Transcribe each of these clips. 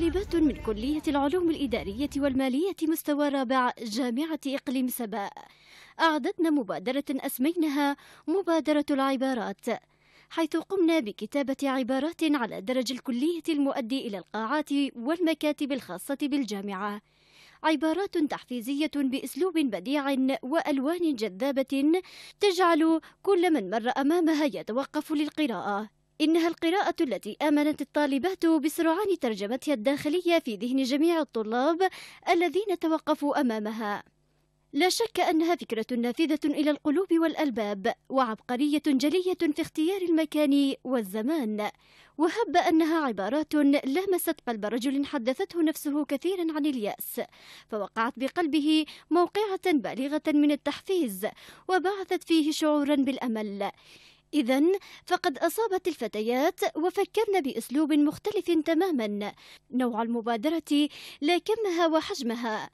طالبات من كلية العلوم الإدارية والمالية مستوى رابع جامعة إقليم سبأ أعددن مبادرة أسميناها مبادرة العبارات حيث قمنا بكتابة عبارات على درج الكلية المؤدي إلى القاعات والمكاتب الخاصة بالجامعة عبارات تحفيزية بأسلوب بديع وألوان جذابة تجعل كل من مر أمامها يتوقف للقراءة إنها القراءة التي آمنت الطالبات بسرعان ترجمتها الداخلية في ذهن جميع الطلاب الذين توقفوا أمامها لا شك أنها فكرة نافذة إلى القلوب والألباب وعبقرية جلية في اختيار المكان والزمان وهب أنها عبارات لامست قلب رجل حدثته نفسه كثيرا عن اليأس فوقعت بقلبه موقعة بالغة من التحفيز وبعثت فيه شعورا بالأمل إذا فقد أصابت الفتيات وفكرن بأسلوب مختلف تماما نوع المبادرة لا كمها وحجمها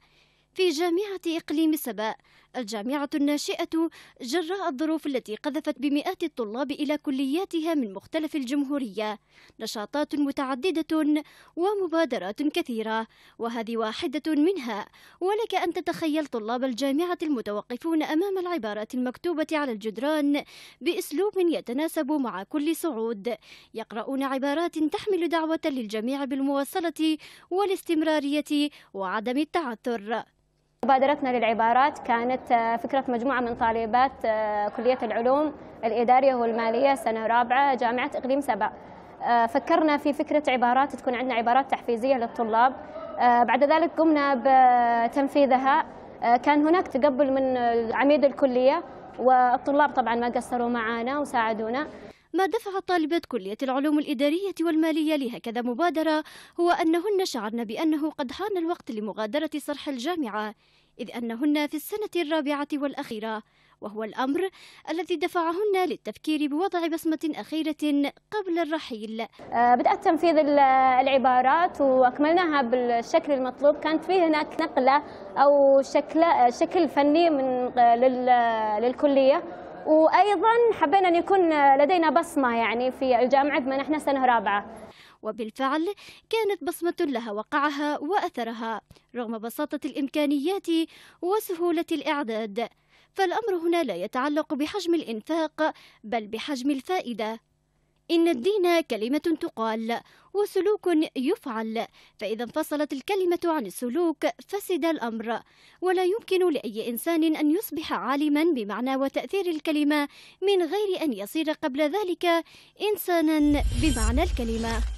في جامعة إقليم سبأ الجامعة الناشئة جراء الظروف التي قذفت بمئات الطلاب إلى كلياتها من مختلف الجمهورية نشاطات متعددة ومبادرات كثيرة وهذه واحدة منها ولك أن تتخيل طلاب الجامعة المتوقفون أمام العبارات المكتوبة على الجدران بأسلوب يتناسب مع كل صعود يقرؤون عبارات تحمل دعوة للجميع بالمواصلة والاستمرارية وعدم التعثر مبادرتنا للعبارات كانت آه، فكرة مجموعة من طالبات آه، كلية العلوم الإدارية والمالية سنة رابعة جامعة إقليم سبأ آه، فكرنا في فكرة عبارات تكون عندنا عبارات تحفيزية للطلاب بعد ذلك قمنا بتنفيذها كان هناك تقبل من عميد الكلية والطلاب طبعا ما قصروا معنا وساعدونا ما دفع طالبات كلية العلوم الإدارية والمالية لهكذا مبادرة هو أنهن شعرن بأنه قد حان الوقت لمغادرة صرح الجامعة إذ أنهن في السنة الرابعة والأخيرة وهو الأمر الذي دفعهن للتفكير بوضع بصمة أخيرة قبل الرحيل آه، بدأ تنفيذ العبارات وأكملناها بالشكل المطلوب كانت فيه هناك نقلة أو شكل, شكل فني من للكلية وايضا حبينا ان يكون لدينا بصمه يعني في الجامعه بما نحن سنه رابعه وبالفعل كانت بصمة لها وقعها وأثرها رغم بساطة الإمكانيات وسهولة الإعداد فالأمر هنا لا يتعلق بحجم الإنفاق بل بحجم الفائدة إن الدين كلمة تقال وسلوك يفعل فإذا انفصلت الكلمة عن السلوك فسد الأمر ولا يمكن لأي إنسان أن يصبح عالما بمعنى وتأثير الكلمة من غير أن يصير قبل ذلك إنسانا بمعنى الكلمة